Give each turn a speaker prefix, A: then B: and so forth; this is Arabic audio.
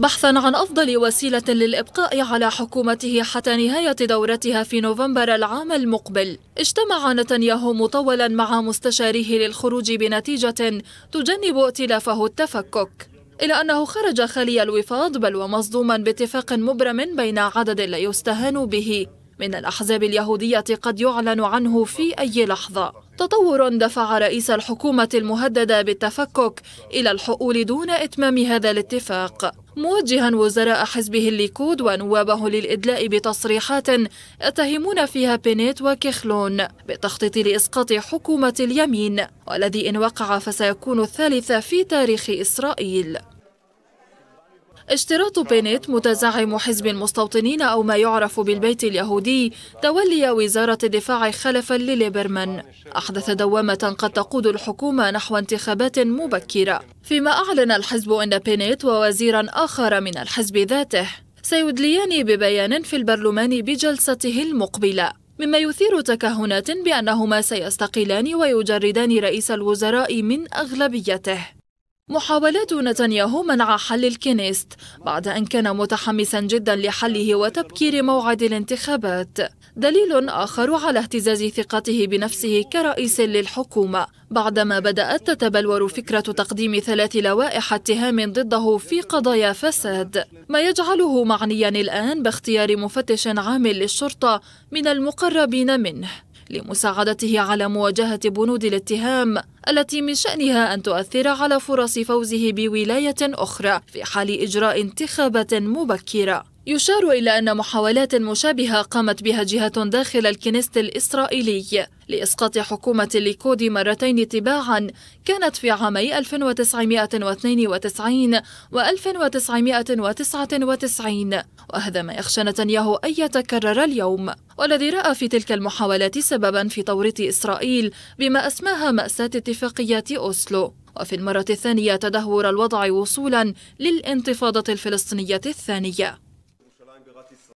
A: بحثا عن أفضل وسيلة للإبقاء على حكومته حتى نهاية دورتها في نوفمبر العام المقبل اجتمع نتنياهو مطولا مع مستشاريه للخروج بنتيجة تجنب ائتلافه التفكك إلى أنه خرج خلي الوفاض بل ومصدوما باتفاق مبرم بين عدد لا يستهان به من الأحزاب اليهودية قد يعلن عنه في أي لحظة تطور دفع رئيس الحكومة المهددة بالتفكك إلى الحؤول دون إتمام هذا الاتفاق موجها وزراء حزبه الليكود ونوابه للإدلاء بتصريحات يتهمون فيها بينيت وكيخلون بالتخطيط لإسقاط حكومة اليمين والذي إن وقع فسيكون الثالث في تاريخ إسرائيل اشتراط بينيت متزعم حزب المستوطنين أو ما يعرف بالبيت اليهودي تولي وزارة الدفاع خلفا لليبرمان أحدث دوامة قد تقود الحكومة نحو انتخابات مبكرة فيما أعلن الحزب أن بينيت ووزيرا آخر من الحزب ذاته سيدليان ببيان في البرلمان بجلسته المقبلة مما يثير تكهنات بأنهما سيستقلان ويجردان رئيس الوزراء من أغلبيته محاولات نتنياهو منع حل الكنيست بعد أن كان متحمسا جدا لحله وتبكير موعد الانتخابات دليل آخر على اهتزاز ثقته بنفسه كرئيس للحكومة بعدما بدأت تتبلور فكرة تقديم ثلاث لوائح اتهام ضده في قضايا فساد ما يجعله معنيا الآن باختيار مفتش عام للشرطة من المقربين منه لمساعدته على مواجهة بنود الاتهام التي من شأنها أن تؤثر على فرص فوزه بولاية أخرى في حال إجراء انتخابات مبكرة يشار إلى أن محاولات مشابهة قامت بها جهة داخل الكنيست الإسرائيلي لإسقاط حكومة الليكود مرتين تباعا كانت في عامي 1992 و 1999 وهذا ما يخشى نتنياهو أن يتكرر اليوم والذي رأى في تلك المحاولات سببا في توريط إسرائيل بما أسماها مأساة اتفاقيات أوسلو وفي المرة الثانية تدهور الوضع وصولا للانتفاضة الفلسطينية الثانية 마티스